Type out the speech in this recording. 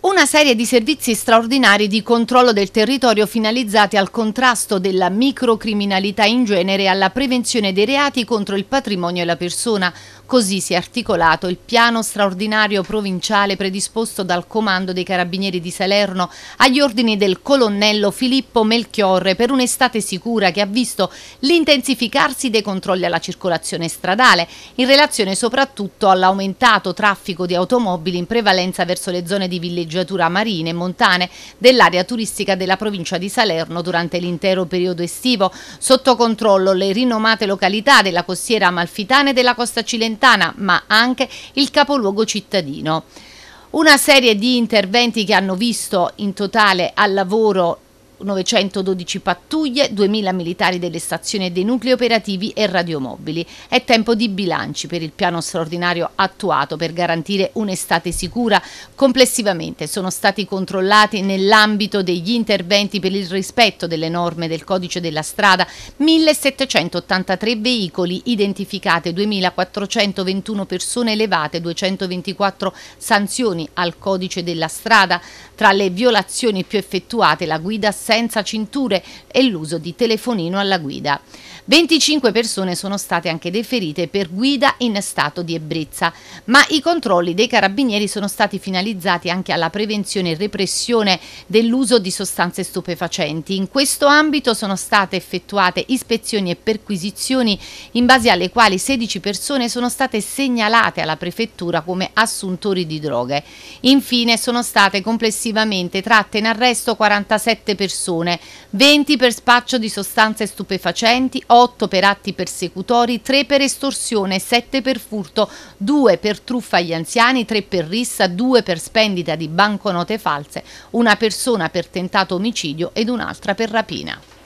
Una serie di servizi straordinari di controllo del territorio finalizzati al contrasto della microcriminalità in genere e alla prevenzione dei reati contro il patrimonio e la persona. Così si è articolato il piano straordinario provinciale predisposto dal Comando dei Carabinieri di Salerno agli ordini del colonnello Filippo Melchiorre per un'estate sicura che ha visto l'intensificarsi dei controlli alla circolazione stradale in relazione soprattutto all'aumentato traffico di automobili in prevalenza verso le zone di villeggiatura villeggiatura marine e montane dell'area turistica della provincia di Salerno durante l'intero periodo estivo, sotto controllo le rinomate località della costiera amalfitana e della costa cilentana, ma anche il capoluogo cittadino. Una serie di interventi che hanno visto in totale al lavoro 912 pattuglie, 2000 militari delle stazioni e dei nuclei operativi e radiomobili. È tempo di bilanci per il piano straordinario attuato per garantire un'estate sicura. Complessivamente sono stati controllati nell'ambito degli interventi per il rispetto delle norme del codice della strada 1783 veicoli identificate, 2421 persone elevate, 224 sanzioni al codice della strada. Tra le violazioni più effettuate la guida senza cinture e l'uso di telefonino alla guida. 25 persone sono state anche deferite per guida in stato di ebbrezza, ma i controlli dei carabinieri sono stati finalizzati anche alla prevenzione e repressione dell'uso di sostanze stupefacenti. In questo ambito sono state effettuate ispezioni e perquisizioni in base alle quali 16 persone sono state segnalate alla prefettura come assuntori di droghe. Infine sono state complessivamente tratte in arresto 47 persone persone, 20 per spaccio di sostanze stupefacenti, 8 per atti persecutori, 3 per estorsione, 7 per furto, 2 per truffa agli anziani, 3 per rissa, 2 per spendita di banconote false, una persona per tentato omicidio ed un'altra per rapina.